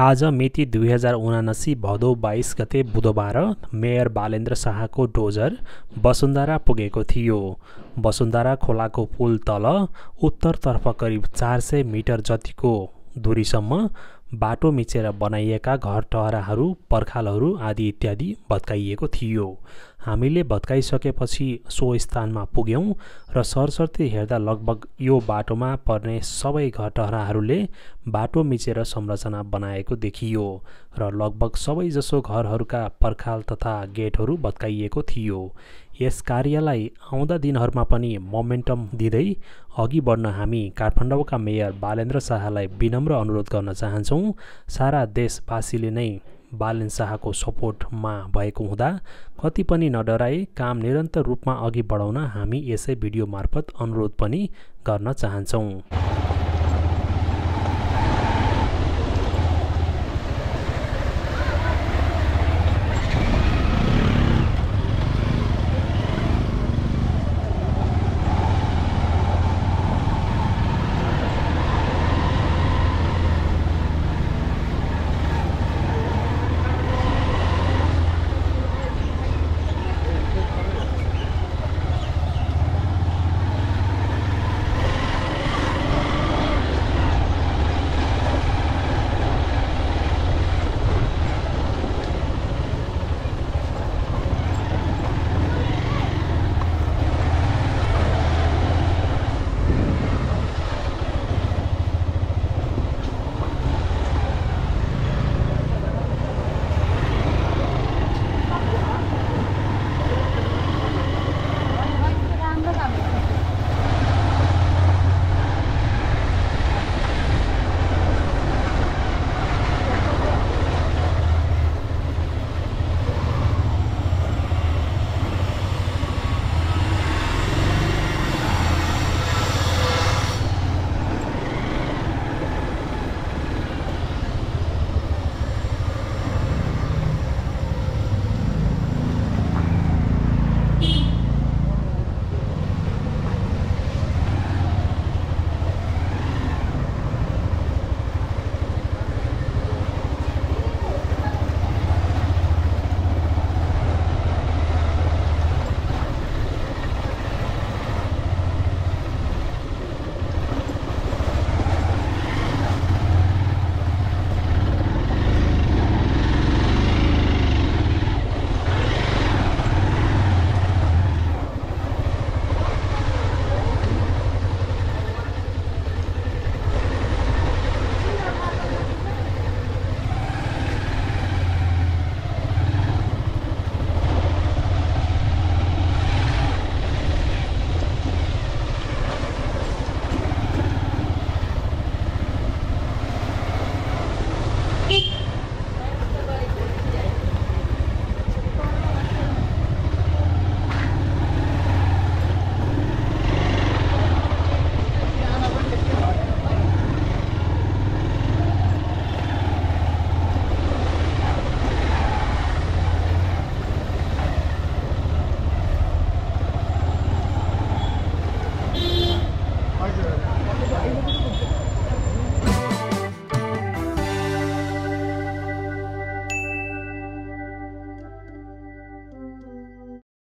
आज मिति दुई हजार उनासी भदौ बाइस गते बुधबार मेयर बालेन्द्र शाहको डोजर वसुन्धरा पुगेको थियो वसुन्धरा खोलाको पुल तल उत्तरतर्फ करिब चार सय मिटर जतिको दूरीसम्म बाटो मिचेर बनाइएका घर टहराहरू पर्खालहरू आदि इत्यादि भत्काइएको थियो हामीले भत्काइसकेपछि सो स्थानमा पुग्यौँ र सरसर्ती हेर्दा लगभग यो बाटोमा पर्ने सबै घटहराहरूले बाटो मिचेर संरचना बनाएको देखियो र लगभग सबैजसो घरहरूका पर्खाल तथा गेटहरू भत्काइएको थियो यस कार्यलाई आउँदा दिनहरूमा पनि मोमेन्टम दिँदै अघि बढ्न हामी काठमाडौँका मेयर बालेन्द्र शाहलाई विनम्र अनुरोध गर्न चाहन्छौँ सारा देशवासीले नै बालन शाहको सपोर्टमा भएको हुँदा कति पनि नडराई काम निरन्तर रूपमा अघि बढाउन हामी यसै भिडियो मार्फत अनुरोध पनि गर्न चाहन्छौँ